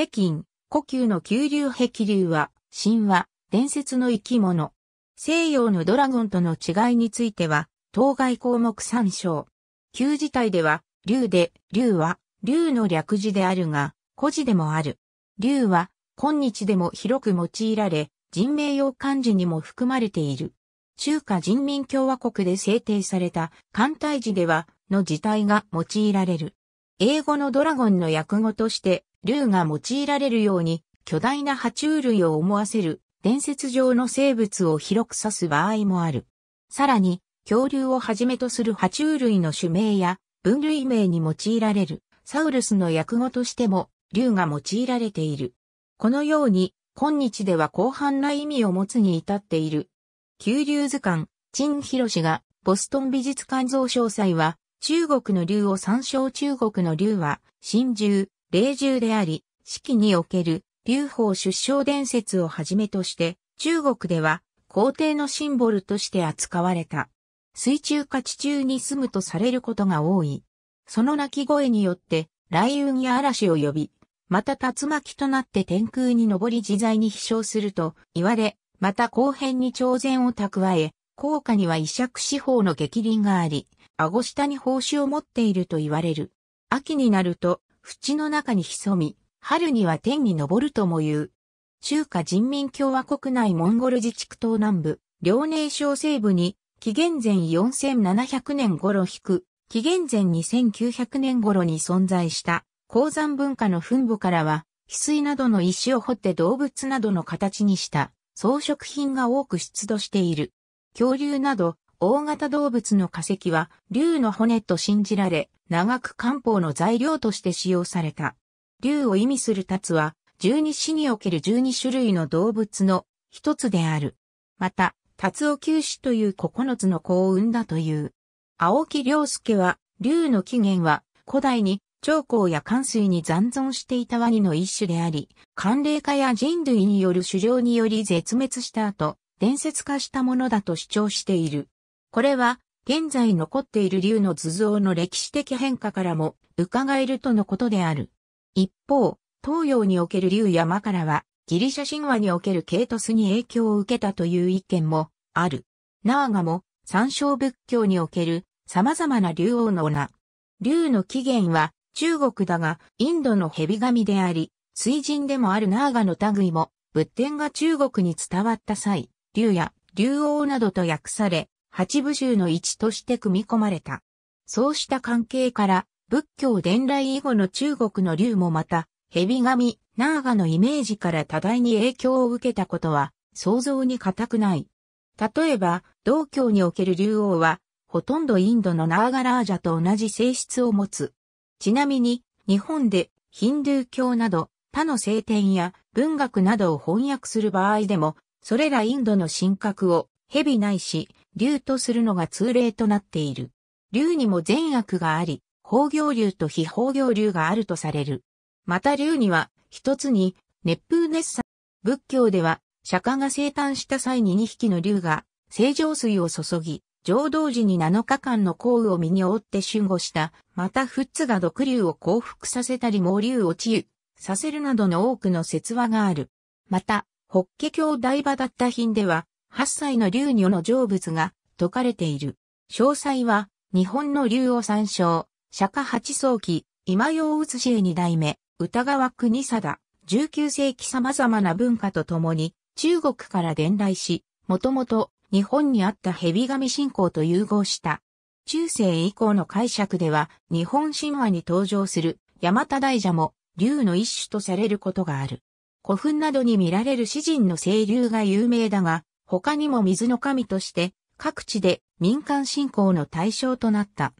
北京、故宮の急流壁流は、神話、伝説の生き物。西洋のドラゴンとの違いについては、当該項目参照。旧自体では、竜で、竜は、竜の略字であるが、古字でもある。竜は、今日でも広く用いられ、人名用漢字にも含まれている。中華人民共和国で制定された艦隊字では、の字体が用いられる。英語のドラゴンの訳語として、竜が用いられるように、巨大な爬虫類を思わせる伝説上の生物を広く指す場合もある。さらに、恐竜をはじめとする爬虫類の種名や分類名に用いられるサウルスの訳語としても竜が用いられている。このように、今日では広範な意味を持つに至っている。急竜図鑑、陳広氏が、ボストン美術館像詳細は、中国の竜を参照中国の竜は、真獣、霊獣であり、四季における劉邦出生伝説をはじめとして、中国では皇帝のシンボルとして扱われた。水中か地中に住むとされることが多い。その鳴き声によって、雷雲や嵐を呼び、また竜巻となって天空に昇り自在に飛翔すると言われ、また後編に朝鮮を蓄え、効果には威釈四方の激鱗があり、顎下に胞子を持っていると言われる。秋になると淵の中に潜み、春には天に昇るとも言う。中華人民共和国内モンゴル自治区東南部、遼寧省西部に、紀元前4700年頃引く、紀元前2900年頃に存在した鉱山文化の墳墓からは、翡翠などの石を掘って動物などの形にした装飾品が多く出土している。恐竜など大型動物の化石は竜の骨と信じられ、長く漢方の材料として使用された。竜を意味する達は、十二死における十二種類の動物の一つである。また、達を九死という九つの子をんだという。青木良介は、竜の起源は、古代に長江や関水に残存していたワニの一種であり、寒冷化や人類による狩猟により絶滅した後、伝説化したものだと主張している。これは、現在残っている竜の図像の歴史的変化からも伺えるとのことである。一方、東洋における竜山からは、ギリシャ神話におけるケイトスに影響を受けたという意見もある。ナーガも、参照仏教における様々な竜王の名。竜の起源は中国だが、インドの蛇神であり、水神でもあるナーガの類も、仏典が中国に伝わった際、竜や竜王などと訳され、八部獣の一として組み込まれた。そうした関係から、仏教伝来以後の中国の竜もまた、蛇神、ナーガのイメージから多大に影響を受けたことは、想像に難くない。例えば、道教における竜王は、ほとんどインドのナーガラージャと同じ性質を持つ。ちなみに、日本でヒンドゥー教など他の聖典や文学などを翻訳する場合でも、それらインドの神格を蛇ないし、竜とするのが通例となっている。竜にも善悪があり、法行竜と非法行竜があるとされる。また竜には、一つに、熱風熱さ。仏教では、釈迦が生誕した際に二匹の竜が、清浄水を注ぎ、浄土時に7日間の降雨を身に覆って守護した、またフッツが毒竜を降伏させたり猛竜を治癒させるなどの多くの説話がある。また、法華経大場だった品では、8歳の竜女の成仏が解かれている。詳細は、日本の竜を参照、釈迦八宗記、今用写し絵二代目、歌川国貞、19世紀様々な文化とともに、中国から伝来し、もともと日本にあった蛇神信仰と融合した。中世以降の解釈では、日本神話に登場する山田大蛇も、竜の一種とされることがある。古墳などに見られる詩人の清流が有名だが、他にも水の神として各地で民間信仰の対象となった。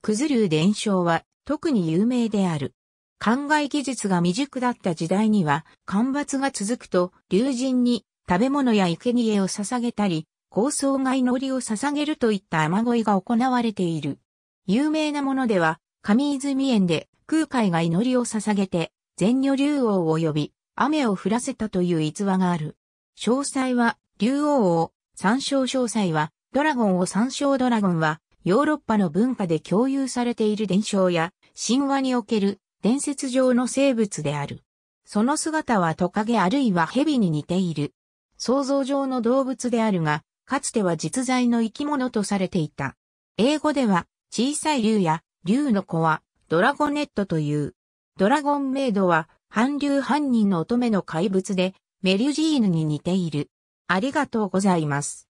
クズ流伝承は特に有名である。灌漑技術が未熟だった時代には、干ばつが続くと、竜神に食べ物や生贄を捧げたり、高層が祈りを捧げるといった雨乞いが行われている。有名なものでは、上泉園で空海が祈りを捧げて、全女竜王を呼び、雨を降らせたという逸話がある。詳細は竜王を参照詳細は、ドラゴンを参照ドラゴンは、ヨーロッパの文化で共有されている伝承や、神話における伝説上の生物である。その姿はトカゲあるいは蛇に似ている。想像上の動物であるが、かつては実在の生き物とされていた。英語では、小さい竜や竜の子は、ドラゴネットという。ドラゴンメイドは、韓流犯人の乙女の怪物で、メリュジーヌに似ている。ありがとうございます。